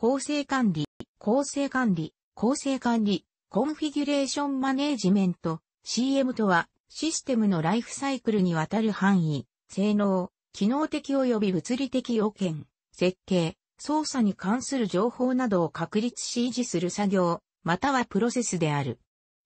構成管理、構成管理、構成管理、コンフィギュレーションマネージメント、CM とは、システムのライフサイクルにわたる範囲、性能、機能的及び物理的要件、設計、操作に関する情報などを確立し維持する作業、またはプロセスである。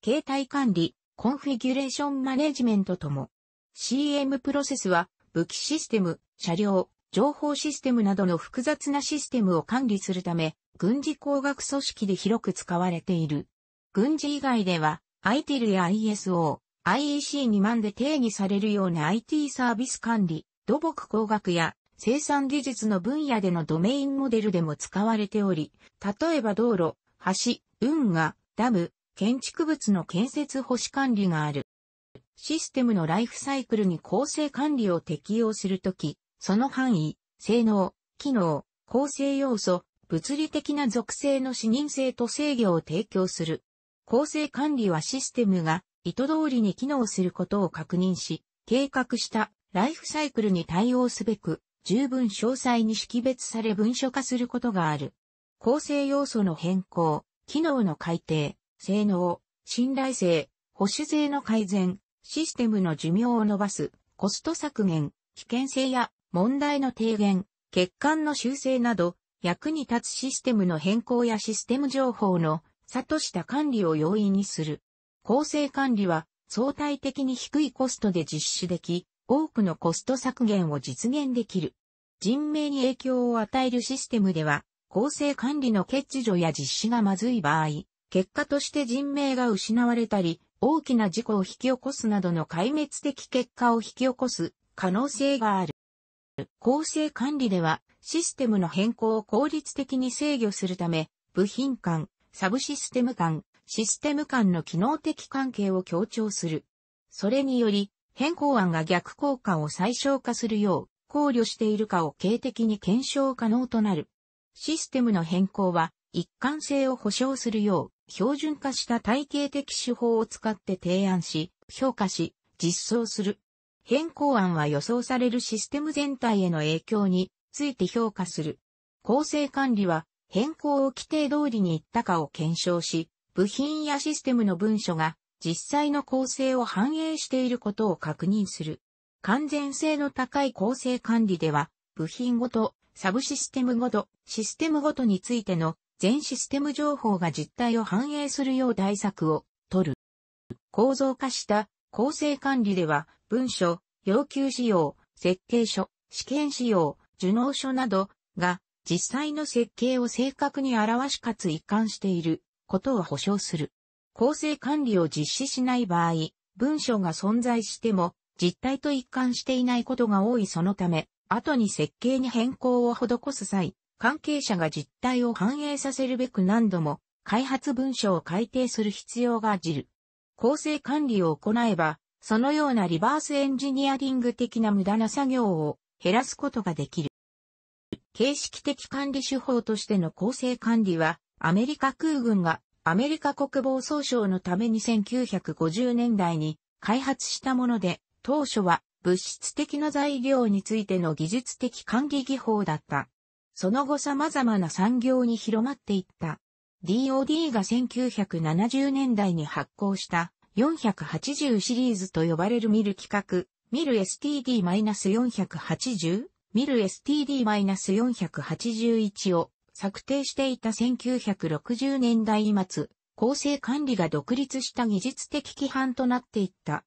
携帯管理、コンフィギュレーションマネジメントとも。CM プロセスは、武器システム、車両、情報システムなどの複雑なシステムを管理するため、軍事工学組織で広く使われている。軍事以外では、ITIL や ISO、IEC2 万で定義されるような IT サービス管理、土木工学や生産技術の分野でのドメインモデルでも使われており、例えば道路、橋、運河、ダム、建築物の建設保守管理がある。システムのライフサイクルに構成管理を適用するとき、その範囲、性能、機能、構成要素、物理的な属性の視認性と制御を提供する。構成管理はシステムが意図通りに機能することを確認し、計画したライフサイクルに対応すべく、十分詳細に識別され文書化することがある。構成要素の変更、機能の改定、性能、信頼性、保守性の改善、システムの寿命を伸ばす、コスト削減、危険性や問題の低減、欠陥の修正など、役に立つシステムの変更やシステム情報の差とした管理を容易にする。構成管理は相対的に低いコストで実施でき、多くのコスト削減を実現できる。人命に影響を与えるシステムでは、構成管理の欠如や実施がまずい場合、結果として人命が失われたり、大きな事故を引き起こすなどの壊滅的結果を引き起こす可能性がある。構成管理では、システムの変更を効率的に制御するため、部品間、サブシステム間、システム間の機能的関係を強調する。それにより、変更案が逆効果を最小化するよう考慮しているかを形的に検証可能となる。システムの変更は一貫性を保証するよう標準化した体系的手法を使って提案し、評価し、実装する。変更案は予想されるシステム全体への影響について評価する。構成管理は変更を規定通りにいったかを検証し、部品やシステムの文書が実際の構成を反映していることを確認する。完全性の高い構成管理では、部品ごと、サブシステムごと、システムごとについての全システム情報が実態を反映するよう対策を取る。構造化した構成管理では、文書、要求仕様、設計書、試験仕様、受納書などが実際の設計を正確に表しかつ一貫していることを保証する。構成管理を実施しない場合、文書が存在しても実態と一貫していないことが多いそのため、後に設計に変更を施す際、関係者が実態を反映させるべく何度も開発文書を改定する必要がじる。構成管理を行えば、そのようなリバースエンジニアリング的な無駄な作業を減らすことができる。形式的管理手法としての構成管理は、アメリカ空軍がアメリカ国防総省のために1950年代に開発したもので、当初は物質的な材料についての技術的管理技法だった。その後様々な産業に広まっていった。DOD が1970年代に発行した480シリーズと呼ばれるミル規格、ミル STD-480、ミル STD-481 を策定していた1960年代末、構成管理が独立した技術的規範となっていった。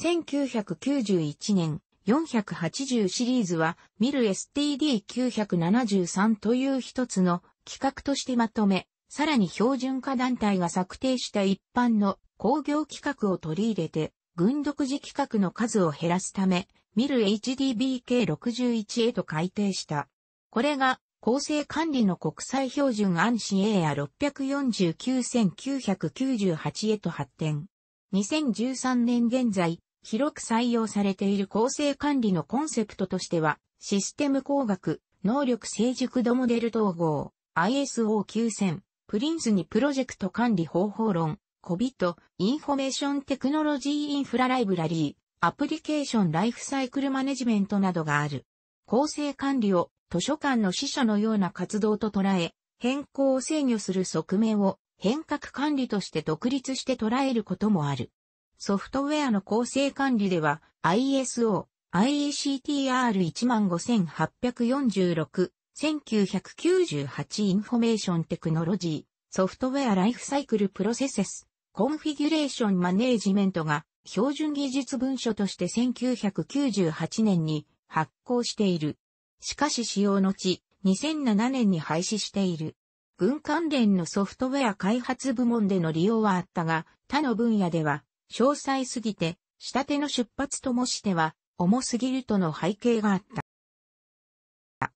1991年、480シリーズは、ミル STD973 という一つの規格としてまとめ、さらに標準化団体が策定した一般の工業規格を取り入れて、軍独自規格の数を減らすため、ミル HDBK61 へと改定した。これが、構成管理の国際標準安心 A や649,998へと発展。2013年現在、広く採用されている構成管理のコンセプトとしては、システム工学、能力成熟度モデル統合、ISO9000、プリンスにプロジェクト管理方法論、コビト、インフォメーションテクノロジーインフラライブラリー、アプリケーションライフサイクルマネジメントなどがある。構成管理を図書館の司書のような活動と捉え、変更を制御する側面を変革管理として独立して捉えることもある。ソフトウェアの構成管理では ISO、IECTR15846、1998インフォメーションテクノロジー、ソフトウェアライフサイクルプロセセス、コンフィギュレーションマネージメントが標準技術文書として1998年に発行している。しかし使用のち、2007年に廃止している。軍関連のソフトウェア開発部門での利用はあったが、他の分野では、詳細すぎて、下手の出発ともしては、重すぎるとの背景があった。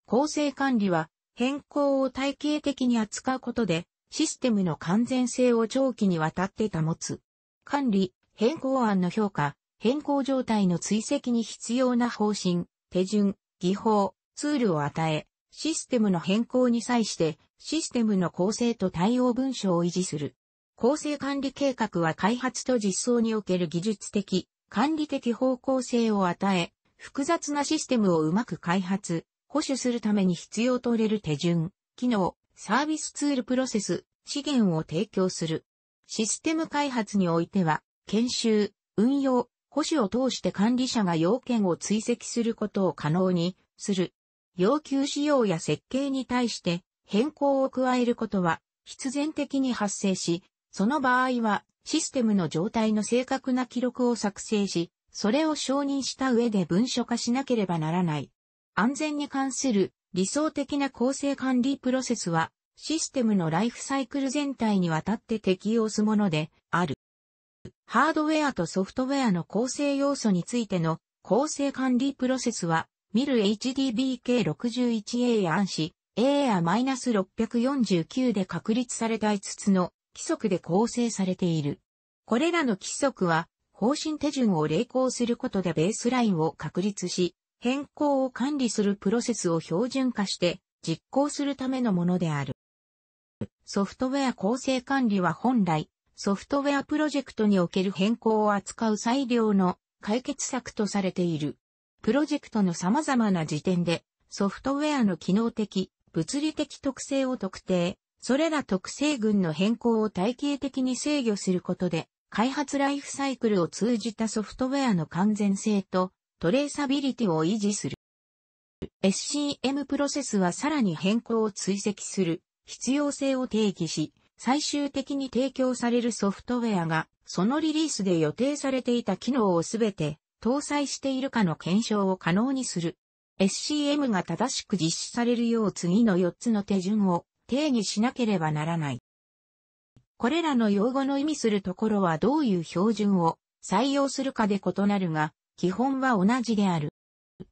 構成管理は変更を体系的に扱うことでシステムの完全性を長期にわたって保つ。管理、変更案の評価、変更状態の追跡に必要な方針、手順、技法、ツールを与え、システムの変更に際してシステムの構成と対応文書を維持する。構成管理計画は開発と実装における技術的、管理的方向性を与え、複雑なシステムをうまく開発、保守するために必要とれる手順、機能、サービスツールプロセス、資源を提供する。システム開発においては、研修、運用、保守を通して管理者が要件を追跡することを可能にする。要求仕様や設計に対して変更を加えることは必然的に発生し、その場合はシステムの状態の正確な記録を作成し、それを承認した上で文書化しなければならない。安全に関する理想的な構成管理プロセスは、システムのライフサイクル全体にわたって適用すものである。ハードウェアとソフトウェアの構成要素についての構成管理プロセスは、ミル HDBK61A や暗視 A や -649 で確立された5つの規則で構成されている。これらの規則は、方針手順を励行することでベースラインを確立し、変更を管理するプロセスを標準化して実行するためのものである。ソフトウェア構成管理は本来、ソフトウェアプロジェクトにおける変更を扱う最良の解決策とされている。プロジェクトの様々な時点で、ソフトウェアの機能的、物理的特性を特定、それら特性群の変更を体系的に制御することで、開発ライフサイクルを通じたソフトウェアの完全性とトレーサビリティを維持する。SCM プロセスはさらに変更を追跡する必要性を定義し、最終的に提供されるソフトウェアが、そのリリースで予定されていた機能をすべて搭載しているかの検証を可能にする。SCM が正しく実施されるよう次の4つの手順を定義しなければならない。これらの用語の意味するところはどういう標準を採用するかで異なるが、基本は同じである。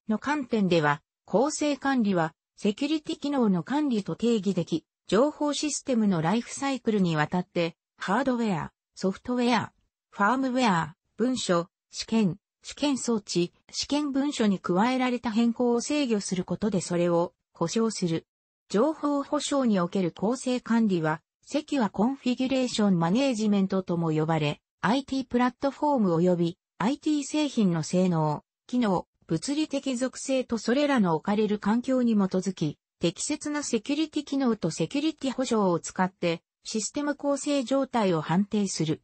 の観点では、構成管理は、セキュリティ機能の管理と定義でき、情報システムのライフサイクルにわたって、ハードウェア、ソフトウェア、ファームウェア、文書、試験、試験装置、試験文書に加えられた変更を制御することでそれを保証する。情報保証における構成管理は、セキュアコンフィギュレーションマネージメントとも呼ばれ、IT プラットフォーム及び IT 製品の性能、機能、物理的属性とそれらの置かれる環境に基づき、適切なセキュリティ機能とセキュリティ保証を使って、システム構成状態を判定する。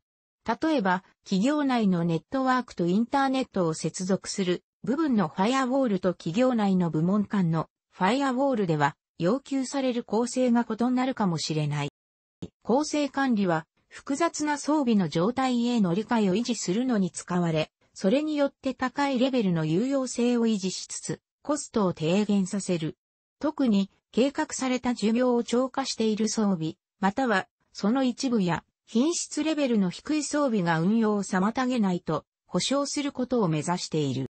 例えば、企業内のネットワークとインターネットを接続する部分のファイアウォールと企業内の部門間のファイアウォールでは要求される構成が異なるかもしれない。構成管理は複雑な装備の状態への理解を維持するのに使われ、それによって高いレベルの有用性を維持しつつ、コストを低減させる。特に、計画された寿命を超過している装備、または、その一部や、品質レベルの低い装備が運用を妨げないと、保証することを目指している。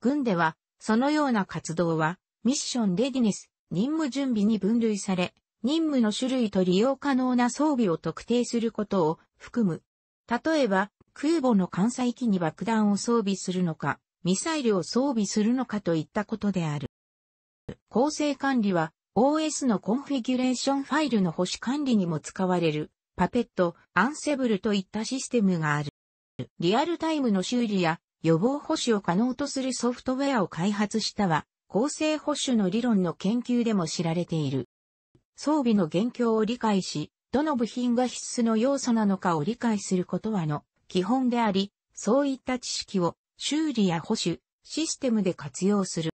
軍では、そのような活動は、ミッションレディネス、任務準備に分類され、任務の種類と利用可能な装備を特定することを含む。例えば、空母の艦載機に爆弾を装備するのか、ミサイルを装備するのかといったことである。構成管理は OS のコンフィギュレーションファイルの保守管理にも使われる、パペット、アンセブルといったシステムがある。リアルタイムの修理や予防保守を可能とするソフトウェアを開発したは、構成保守の理論の研究でも知られている。装備の現況を理解し、どの部品が必須の要素なのかを理解することはの基本であり、そういった知識を修理や保守、システムで活用する。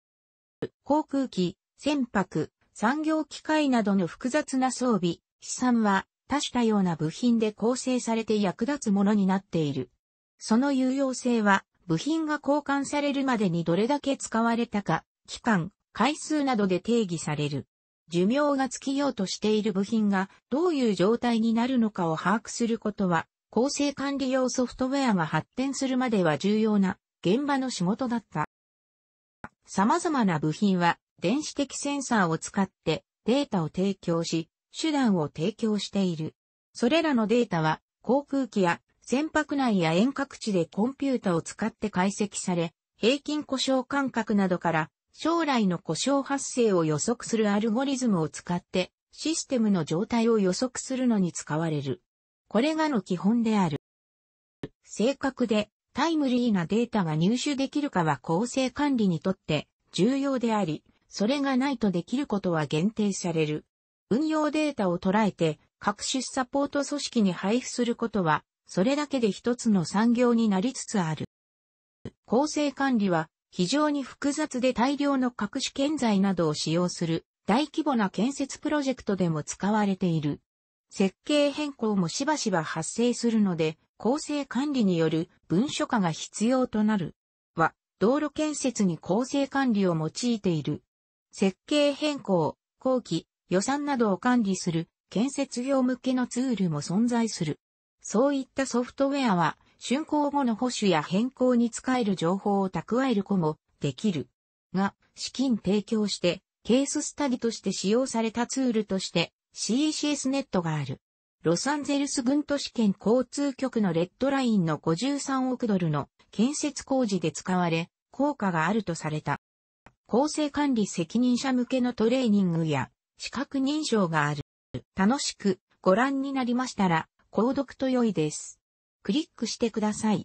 航空機、船舶、産業機械などの複雑な装備、資産は多種多様な部品で構成されて役立つものになっている。その有用性は部品が交換されるまでにどれだけ使われたか、期間、回数などで定義される。寿命が尽きようとしている部品がどういう状態になるのかを把握することは、構成管理用ソフトウェアが発展するまでは重要な現場の仕事だった。様々な部品は電子的センサーを使ってデータを提供し、手段を提供している。それらのデータは航空機や船舶内や遠隔地でコンピュータを使って解析され、平均故障間隔などから将来の故障発生を予測するアルゴリズムを使って、システムの状態を予測するのに使われる。これがの基本である。正確でタイムリーなデータが入手できるかは構成管理にとって重要であり、それがないとできることは限定される。運用データを捉えて各種サポート組織に配布することは、それだけで一つの産業になりつつある。構成管理は非常に複雑で大量の各種建材などを使用する大規模な建設プロジェクトでも使われている。設計変更もしばしば発生するので、構成管理による文書化が必要となる。は、道路建設に構成管理を用いている。設計変更、工期、予算などを管理する建設業向けのツールも存在する。そういったソフトウェアは竣工後の保守や変更に使える情報を蓄える子もできる。が、資金提供して、ケーススタディとして使用されたツールとして CECS ネットがある。ロサンゼルス郡都市圏交通局のレッドラインの53億ドルの建設工事で使われ、効果があるとされた。構成管理責任者向けのトレーニングや資格認証がある。楽しくご覧になりましたら、購読と良いです。クリックしてください。